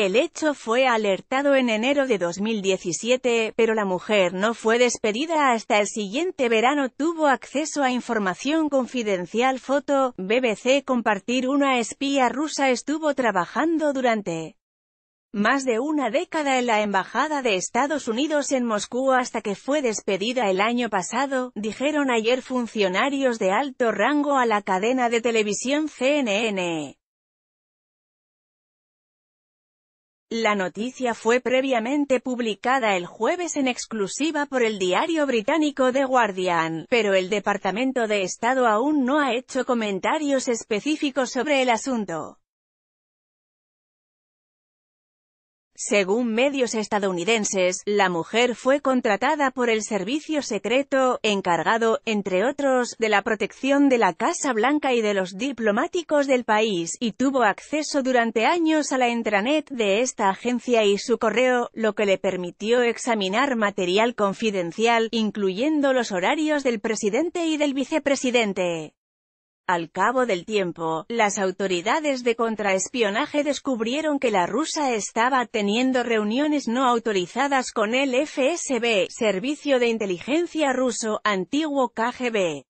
El hecho fue alertado en enero de 2017, pero la mujer no fue despedida hasta el siguiente verano. Tuvo acceso a información confidencial foto, BBC compartir una espía rusa estuvo trabajando durante más de una década en la Embajada de Estados Unidos en Moscú hasta que fue despedida el año pasado, dijeron ayer funcionarios de alto rango a la cadena de televisión CNN. La noticia fue previamente publicada el jueves en exclusiva por el diario británico The Guardian, pero el Departamento de Estado aún no ha hecho comentarios específicos sobre el asunto. Según medios estadounidenses, la mujer fue contratada por el servicio secreto, encargado, entre otros, de la protección de la Casa Blanca y de los diplomáticos del país, y tuvo acceso durante años a la intranet de esta agencia y su correo, lo que le permitió examinar material confidencial, incluyendo los horarios del presidente y del vicepresidente. Al cabo del tiempo, las autoridades de contraespionaje descubrieron que la rusa estaba teniendo reuniones no autorizadas con el FSB, Servicio de Inteligencia Ruso, antiguo KGB.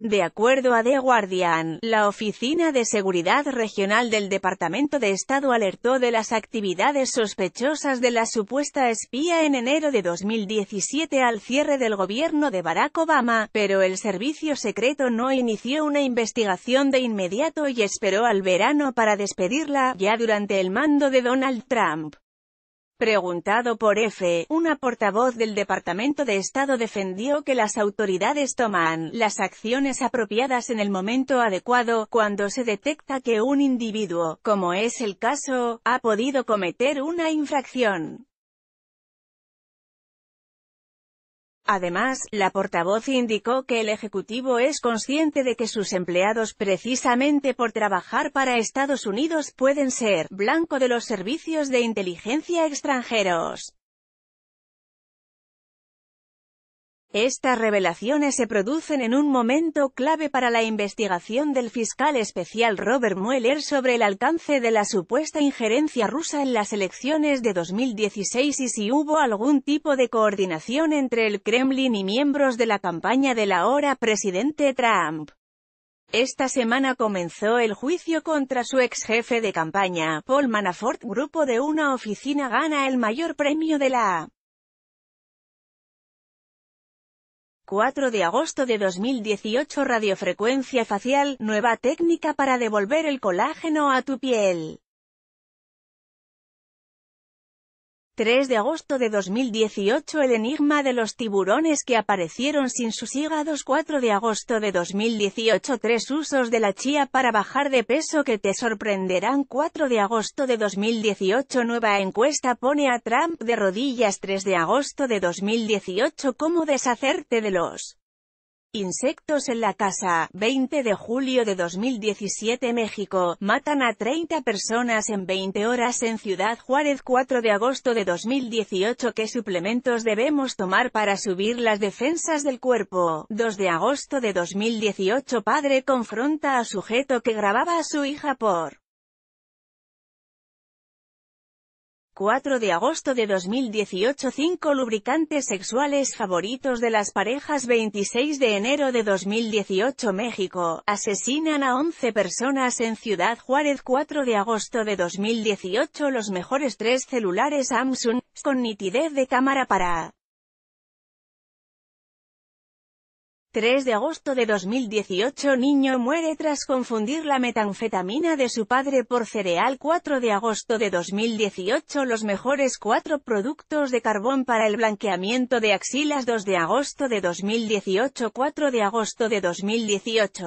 De acuerdo a The Guardian, la Oficina de Seguridad Regional del Departamento de Estado alertó de las actividades sospechosas de la supuesta espía en enero de 2017 al cierre del gobierno de Barack Obama, pero el servicio secreto no inició una investigación de inmediato y esperó al verano para despedirla, ya durante el mando de Donald Trump. Preguntado por F, una portavoz del Departamento de Estado defendió que las autoridades toman las acciones apropiadas en el momento adecuado, cuando se detecta que un individuo, como es el caso, ha podido cometer una infracción. Además, la portavoz indicó que el Ejecutivo es consciente de que sus empleados precisamente por trabajar para Estados Unidos pueden ser blanco de los servicios de inteligencia extranjeros. Estas revelaciones se producen en un momento clave para la investigación del fiscal especial Robert Mueller sobre el alcance de la supuesta injerencia rusa en las elecciones de 2016 y si hubo algún tipo de coordinación entre el Kremlin y miembros de la campaña del ahora presidente Trump. Esta semana comenzó el juicio contra su ex jefe de campaña, Paul Manafort. Grupo de una oficina gana el mayor premio de la 4 de agosto de 2018 Radiofrecuencia facial, nueva técnica para devolver el colágeno a tu piel. 3 de agosto de 2018 El enigma de los tiburones que aparecieron sin sus hígados 4 de agosto de 2018 Tres usos de la chía para bajar de peso que te sorprenderán 4 de agosto de 2018 Nueva encuesta pone a Trump de rodillas 3 de agosto de 2018 Cómo deshacerte de los Insectos en la casa, 20 de julio de 2017 México, matan a 30 personas en 20 horas en Ciudad Juárez 4 de agosto de 2018 ¿Qué suplementos debemos tomar para subir las defensas del cuerpo? 2 de agosto de 2018 Padre confronta a sujeto que grababa a su hija por 4 de agosto de 2018 5 lubricantes sexuales favoritos de las parejas 26 de enero de 2018 México, asesinan a 11 personas en Ciudad Juárez 4 de agosto de 2018 los mejores tres celulares Samsung, con nitidez de cámara para 3 de agosto de 2018 Niño muere tras confundir la metanfetamina de su padre por cereal 4 de agosto de 2018 Los mejores 4 productos de carbón para el blanqueamiento de axilas 2 de agosto de 2018 4 de agosto de 2018